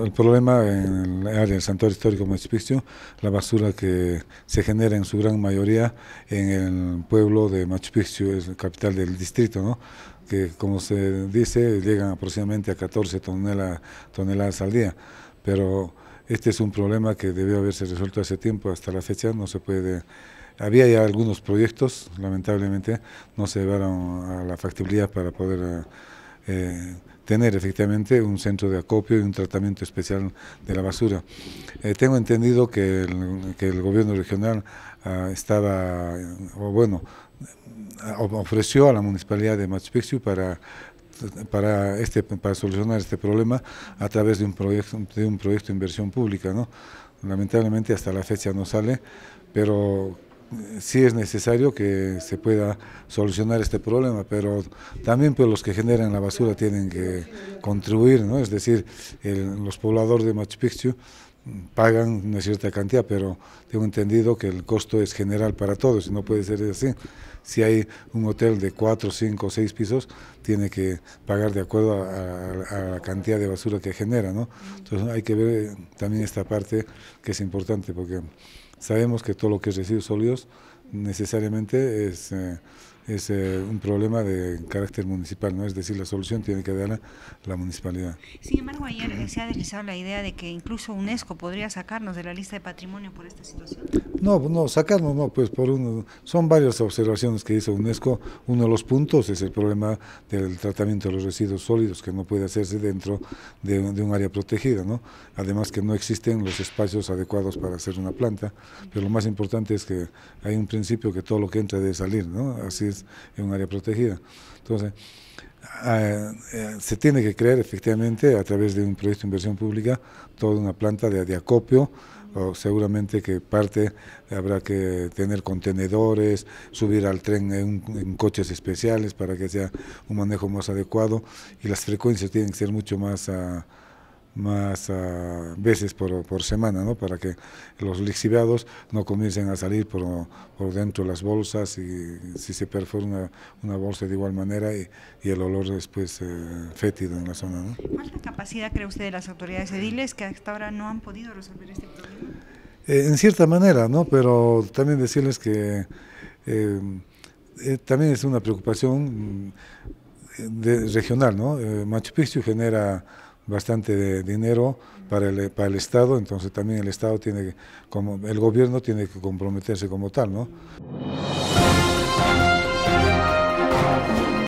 El problema en el área del santuario histórico Machu Picchu, la basura que se genera en su gran mayoría en el pueblo de Machu Picchu, es la capital del distrito, ¿no? que como se dice llegan aproximadamente a 14 toneladas, toneladas al día, pero este es un problema que debió haberse resuelto hace tiempo, hasta la fecha no se puede... Había ya algunos proyectos, lamentablemente no se llevaron a la factibilidad para poder eh, eh, tener efectivamente un centro de acopio y un tratamiento especial de la basura. Eh, tengo entendido que el, gobierno regional ah, estaba, o bueno, ofreció a la municipalidad de Machu Picchu para para este para solucionar este problema a través de un proyecto de un proyecto de inversión pública, ¿no? Lamentablemente hasta la fecha no sale, pero sí es necesario que se pueda solucionar este problema, pero también pues, los que generan la basura tienen que contribuir, ¿no? es decir, los pobladores de Machu Picchu pagan una cierta cantidad, pero tengo entendido que el costo es general para todos y no puede ser así. Si hay un hotel de cuatro, cinco, seis pisos, tiene que pagar de acuerdo a, la cantidad de basura que genera. ¿no? Entonces hay que ver también esta parte que es importante porque Sabemos que todo lo que es residuos sólidos necesariamente es, eh, es eh, un problema de carácter municipal, ¿no? Es decir, la solución tiene que dar la municipalidad. Sin embargo, ayer se ha deslizado la idea de que incluso UNESCO podría sacarnos de la lista de patrimonio por esta situación. No, pues, no, sacarnos no, pues por uno, son varias observaciones que hizo UNESCO. Uno de los puntos es el problema del tratamiento de los residuos sólidos que no puede hacerse dentro de, de un área protegida, ¿no? Además que no existen los espacios adecuados para hacer una planta, pero lo más importante es que hay un principio principio que todo lo que entra debe salir, ¿no? Así es en un área protegida. Entonces, ah, eh, se tiene que crear efectivamente a través de un proyecto de inversión pública toda una planta de, adiacopio acopio o seguramente que parte habrá que tener contenedores, subir al tren en, coches especiales para que sea un manejo más adecuado y las frecuencias tienen que ser mucho más... Ah, más ah, veces por, semana, ¿no? para que los lixiviados no comiencen a salir por, dentro de las bolsas y si se perfora una, bolsa de igual manera y, el olor después eh, fétido en la zona. ¿no? la capacidad cree usted de las autoridades ediles que hasta ahora no han podido resolver este problema? Eh, en cierta manera, ¿no? pero también decirles que eh, también es una preocupación mm, regional. ¿no? Machu Picchu genera bastante de dinero para el, para el Estado, entonces también el Estado tiene que, como el gobierno tiene que comprometerse como tal, ¿no?